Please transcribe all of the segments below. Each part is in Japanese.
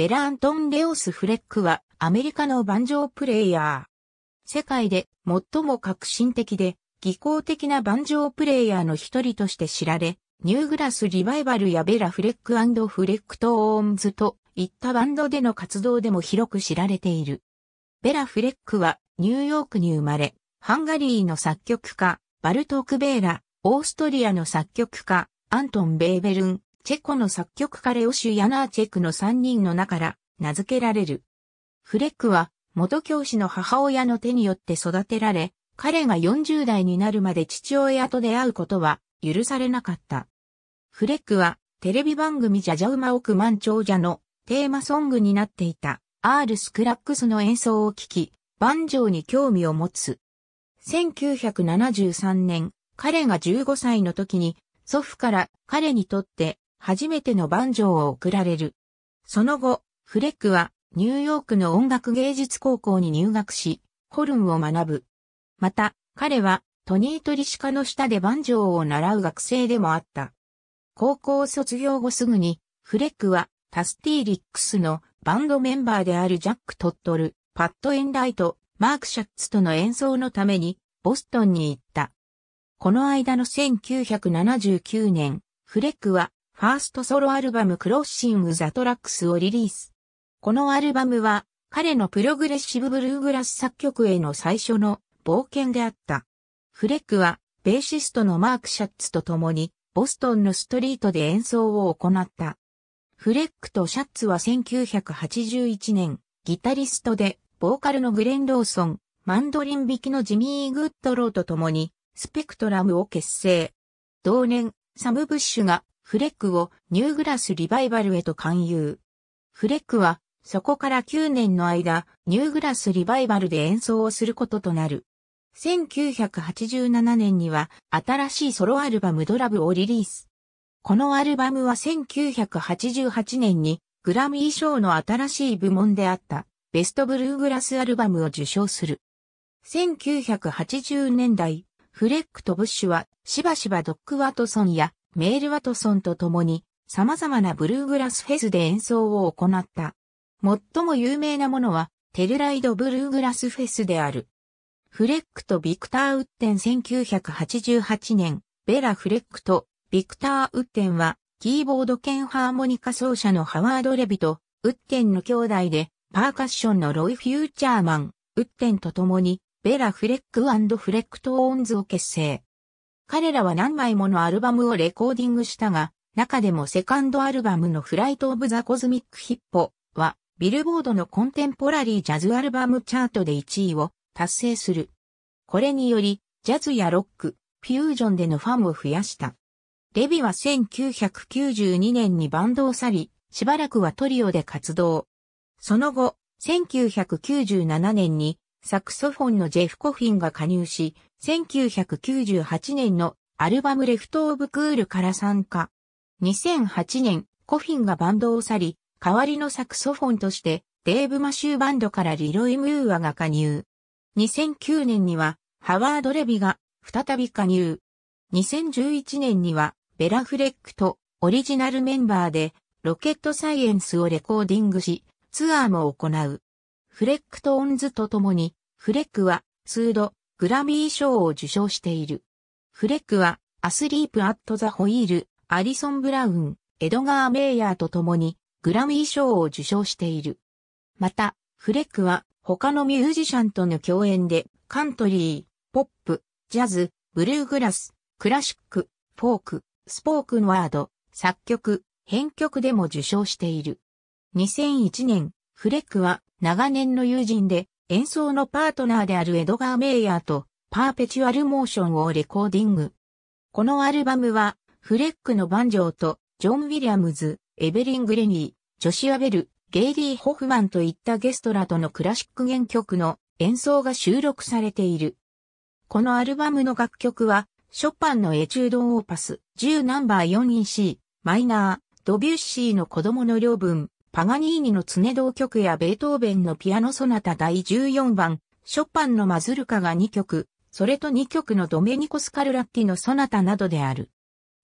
ベラ・アントン・レオス・フレックはアメリカのョープレイヤー。世界で最も革新的で技巧的な盤上プレイヤーの一人として知られ、ニューグラス・リバイバルやベラ・フレックフレックト・オーンズといったバンドでの活動でも広く知られている。ベラ・フレックはニューヨークに生まれ、ハンガリーの作曲家、バルトーク・ベーラ、オーストリアの作曲家、アントン・ベーベルン、チェコの作曲家レオシュ・ヤナーチェクの3人の中から名付けられる。フレックは元教師の母親の手によって育てられ、彼が40代になるまで父親と出会うことは許されなかった。フレックはテレビ番組ジャジャウマ億万長者のテーマソングになっていた R スクラックスの演奏を聴き、万丈に興味を持つ。1973年、彼が15歳の時に祖父から彼にとって初めてのバンジョーを贈られる。その後、フレックはニューヨークの音楽芸術高校に入学し、ホルンを学ぶ。また、彼はトニー・トリシカの下でバンジョーを習う学生でもあった。高校卒業後すぐに、フレックはタスティーリックスのバンドメンバーであるジャック・トットル、パッド・エンライト、マーク・シャッツとの演奏のためにボストンに行った。この間の1979年、フレックはファーストソロアルバムクロッシング・ザ・トラックスをリリース。このアルバムは彼のプログレッシブブルーグラス作曲への最初の冒険であった。フレックはベーシストのマーク・シャッツと共にボストンのストリートで演奏を行った。フレックとシャッツは1981年、ギタリストで、ボーカルのグレン・ローソン、マンドリン弾きのジミー・グッドローと共に、スペクトラムを結成。同年、サム・ブッシュがフレックをニューグラスリバイバルへと勧誘。フレックは、そこから9年の間、ニューグラスリバイバルで演奏をすることとなる。1987年には、新しいソロアルバムドラブをリリース。このアルバムは1988年に、グラミー賞の新しい部門であった、ベストブルーグラスアルバムを受賞する。1980年代、フレックとブッシュは、しばしばドック・ワトソンやメール・ワトソンと共に様々なブルーグラスフェスで演奏を行った。最も有名なものはテルライド・ブルーグラスフェスである。フレックとビクター・ウッテン1988年、ベラ・フレックとビクター・ウッテンはキーボード兼ハーモニカ奏者のハワード・レビとウッテンの兄弟でパーカッションのロイ・フューチャーマン、ウッテンと共にベラ・フレックフレックトーンズを結成。彼らは何枚ものアルバムをレコーディングしたが、中でもセカンドアルバムのフライト・オブ・ザ・コズミック・ヒッポは、ビルボードのコンテンポラリージャズアルバムチャートで1位を達成する。これにより、ジャズやロック、フュージョンでのファンを増やした。レビは1992年にバンドを去り、しばらくはトリオで活動。その後、1997年にサクソフォンのジェフ・コフィンが加入し、1998年のアルバムレフト・オブ・クールから参加。2008年、コフィンがバンドを去り、代わりのサクソフォンとして、デーブ・マシューバンドからリロイ・ムーアが加入。2009年には、ハワード・レビが再び加入。2011年には、ベラフレックとオリジナルメンバーで、ロケットサイエンスをレコーディングし、ツアーも行う。フレックトーンズと共に、フレックは数度グラミー賞を受賞している。フレックはアスリープ・アット・ザ・ホイール、アリソン・ブラウン、エドガー・メイヤーと共にグラミー賞を受賞している。また、フレックは他のミュージシャンとの共演でカントリー、ポップ、ジャズ、ブルーグラス、クラシック、フォーク、スポークンワード、作曲、編曲でも受賞している。2001年、フレックは長年の友人で演奏のパートナーであるエドガー・メイヤーとパーペチュアル・モーションをレコーディング。このアルバムはフレックのバンジョーとジョン・ウィリアムズ、エベリン・グレニー、ジョシア・ベル、ゲイリー・ホフマンといったゲストらとのクラシック原曲の演奏が収録されている。このアルバムの楽曲は、ショパンのエチュード・オーパス、10ナンバー4シ c マイナー、ドビュッシーの子供の両分、パガニーニの常同曲やベートーベンのピアノソナタ第14番、ショパンのマズルカが2曲、それと2曲のドメニコスカルラッティのソナタなどである。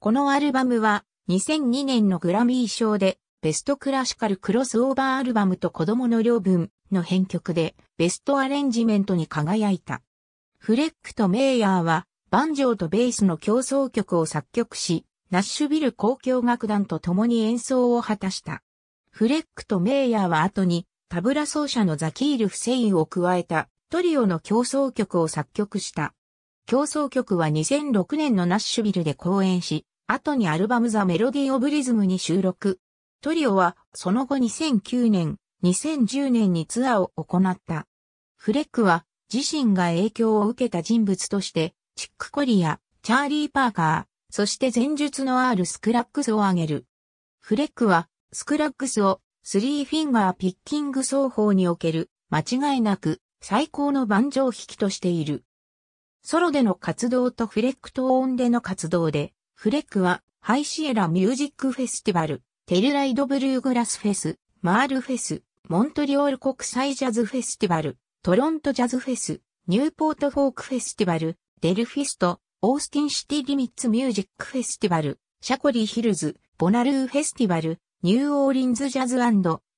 このアルバムは2002年のグラミー賞でベストクラシカルクロスオーバーアルバムと子供の両分の編曲でベストアレンジメントに輝いた。フレックとメイヤーはバンジョーとベースの競争曲を作曲し、ナッシュビル交響楽団と共に演奏を果たした。フレックとメイヤーは後に、タブラ奏者のザキール・フセインを加えた、トリオの競争曲を作曲した。競争曲は2006年のナッシュビルで公演し、後にアルバムザ・メロディ・オブリズムに収録。トリオは、その後2009年、2010年にツアーを行った。フレックは、自身が影響を受けた人物として、チック・コリア、チャーリー・パーカー、そして前述の R スクラックスを挙げる。フレックは、スクラッグスをスリーフィンガーピッキング奏法における間違いなく最高の盤上弾きとしている。ソロでの活動とフレックトオンでの活動で、フレックはハイシエラミュージックフェスティバル、テルライドブルーグラスフェス、マールフェス、モントリオール国際ジャズフェスティバル、トロントジャズフェス、ニューポートフォークフェスティバル、デルフィスト、オースティンシティリミッツミュージックフェスティバル、シャコリーヒルズ、ボナルーフェスティバル、ニューオーリンズジャズ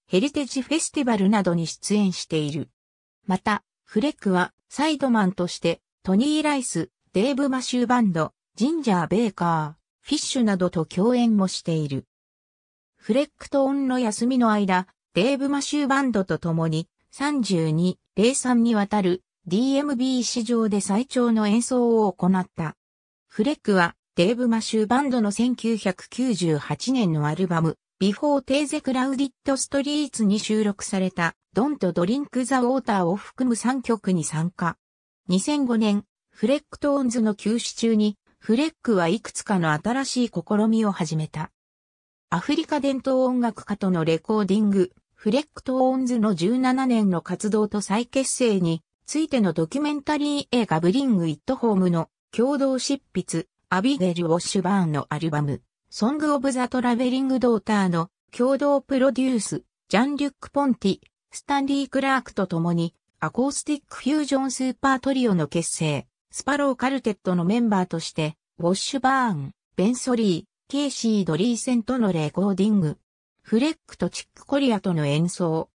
ヘリテージフェスティバルなどに出演している。また、フレックはサイドマンとしてトニー・ライス、デーブ・マシューバンド、ジンジャー・ベーカー、フィッシュなどと共演もしている。フレックとオンの休みの間、デーブ・マシューバンドと共に3203にわたる DMB 史上で最長の演奏を行った。フレックはデーブ・マシューバンドの1998年のアルバム Before t a ラ e ディッ c r o w d ツ Streets に収録された Don't Drink the Water を含む3曲に参加。2005年、フレックトーンズの休止中に、フレックはいくつかの新しい試みを始めた。アフリカ伝統音楽家とのレコーディング、フレックトーンズの17年の活動と再結成についてのドキュメンタリー映画ブリング・イット・ホームの共同執筆、アビゲル・ウォッシュバーンのアルバム、ソング・オブ・ザ・トラベリング・ドーターの共同プロデュース、ジャン・リュック・ポンティ、スタンリー・クラークと共に、アコースティック・フュージョン・スーパートリオの結成、スパロー・カルテットのメンバーとして、ウォッシュバーン、ベンソリー、ケイシー・ドリーセンとのレコーディング、フレックとチック・コリアとの演奏。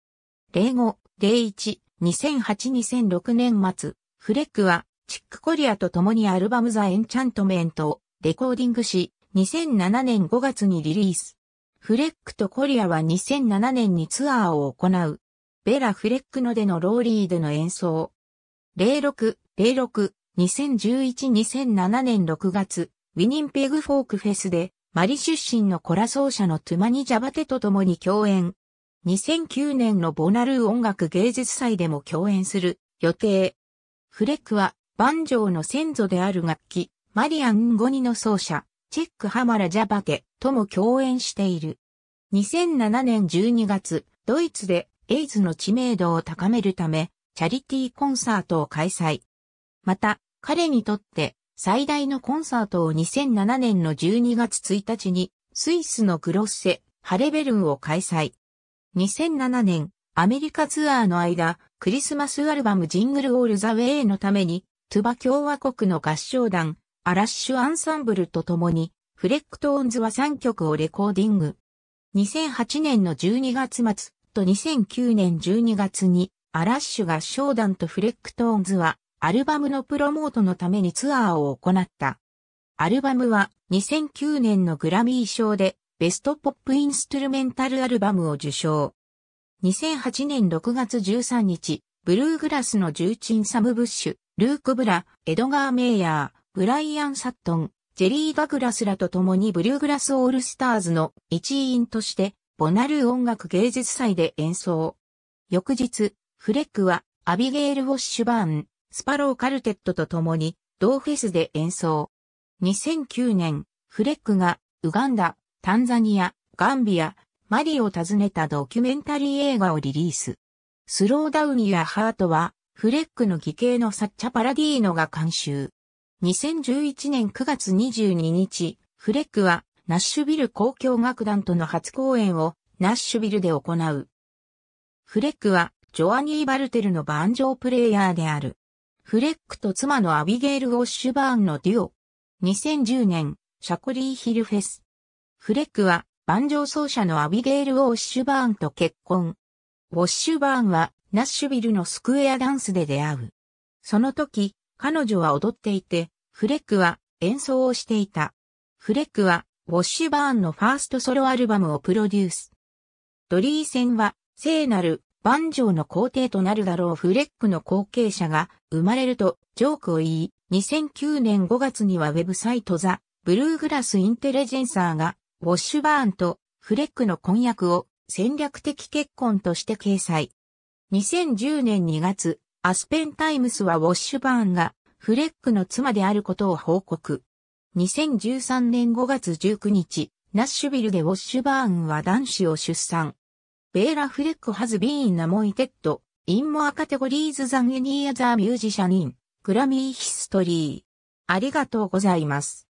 例5、例1、2008-2006年末、フレックは、チック・コリアと共にアルバムザ・エンチャントメントをレコーディングし、2007年5月にリリース。フレックとコリアは2007年にツアーを行う。ベラ・フレックのでのローリーでの演奏。06、06、2011-2007年6月、ウィニンペグフォークフェスで、マリ出身のコラ奏者のトゥマニ・ジャバテと共に共演。2009年のボナルー音楽芸術祭でも共演する予定。フレックは、バンジョーの先祖である楽器、マリアン・ゴニの奏者、チェックハマラ・ジャバケとも共演している。2007年12月、ドイツでエイズの知名度を高めるため、チャリティーコンサートを開催。また、彼にとって最大のコンサートを2007年の12月1日に、スイスのグロッセ、ハレベルンを開催。2007年、アメリカツアーの間、クリスマスアルバムジングルオールザウェイのために、トゥバ共和国の合唱団、アラッシュアンサンブルと共に、フレックトーンズは3曲をレコーディング。2008年の12月末と2009年12月に、アラッシュが商談とフレックトーンズは、アルバムのプロモートのためにツアーを行った。アルバムは2009年のグラミー賞でベストポップインストゥルメンタルアルバムを受賞。2008年6月13日、ブルーグラスの重鎮サム・ブッシュ、ルーク・ブラ、エドガー・メイヤー、ブライアン・サットン、ジェリー・ガグラスらと共にブルーグラス・オールスターズの一員として、ボナル音楽芸術祭で演奏。翌日、フレックは、アビゲール・ウォッシュバーン、スパロー・カルテットと共に、同フェスで演奏。2009年、フレックが、ウガンダ、タンザニア、ガンビア、マリを訪ねたドキュメンタリー映画をリリース。スローダウンやハートは、フレックの義兄のサッチャ・パラディーノが監修。2011年9月22日、フレックはナッシュビル交響楽団との初公演をナッシュビルで行う。フレックはジョアニー・バルテルのバンジョープレイヤーである。フレックと妻のアビゲール・ウォッシュバーンのデュオ。2010年、シャコリー・ヒルフェス。フレックはバンジョー奏者のアビゲール・ウォッシュバーンと結婚。ウォッシュバーンはナッシュビルのスクエアダンスで出会う。その時、彼女は踊っていて、フレックは演奏をしていた。フレックは、ウォッシュバーンのファーストソロアルバムをプロデュース。ドリー戦は、聖なる、万丈の皇帝となるだろうフレックの後継者が生まれるとジョークを言い、2009年5月にはウェブサイトザ・ブルーグラスインテレジェンサーが、ウォッシュバーンとフレックの婚約を戦略的結婚として掲載。2010年2月、アスペンタイムスはウォッシュバーンがフレックの妻であることを報告。2013年5月19日、ナッシュビルでウォッシュバーンは男子を出産。ベーラ・フレック・ハズ・ビーン・ナモイテッド、インモア・カテゴリーズ・ザン・エニー・アザー・ミュージシャン・イン、グラミー・ヒストリー。ありがとうございます。